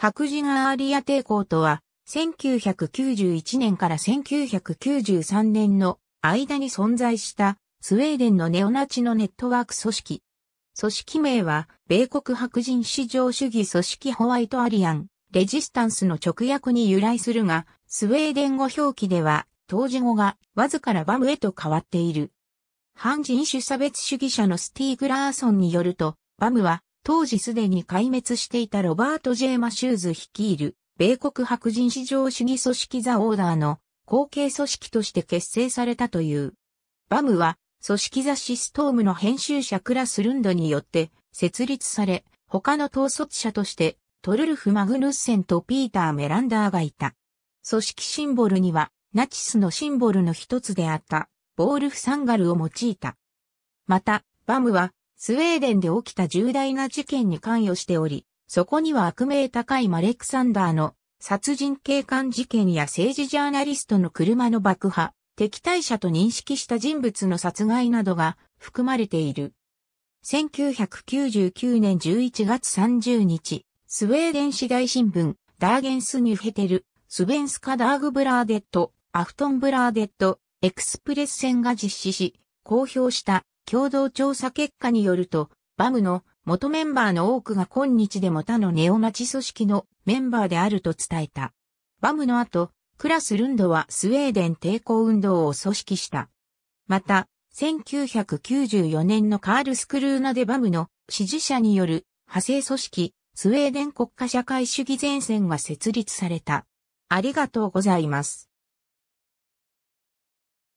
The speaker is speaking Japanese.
白人アーリア抵抗とは、1991年から1993年の間に存在したスウェーデンのネオナチのネットワーク組織。組織名は、米国白人至上主義組織ホワイトアリアン、レジスタンスの直訳に由来するが、スウェーデン語表記では、当時語がわずからバムへと変わっている。反人種差別主義者のスティーグラーソンによると、バムは当時すでに壊滅していたロバート・ジェーマシューズ率いる、米国白人至上主義組織ザ・オーダーの後継組織として結成されたという。バムは、組織ザ・シストームの編集者クラス・ルンドによって設立され、他の統率者として、トルルフ・マグヌッセンとピーター・メランダーがいた。組織シンボルには、ナチスのシンボルの一つであった、ボールフ・サンガルを用いた。また、バムは、スウェーデンで起きた重大な事件に関与しており、そこには悪名高いマレクサンダーの殺人警官事件や政治ジャーナリストの車の爆破、敵対者と認識した人物の殺害などが含まれている。1999年11月30日、スウェーデン市大新聞、ダーゲンスニュヘテル、スベンスカダーグブラーデット、アフトンブラーデット、エクスプレス線が実施し、公表した共同調査結果によると、バムの元メンバーの多くが今日でも他のネオナチ組織のメンバーであると伝えた。バムの後、クラス・ルンドはスウェーデン抵抗運動を組織した。また、1994年のカールスクルーナでバムの支持者による派生組織、スウェーデン国家社会主義前線が設立された。ありがとうございます。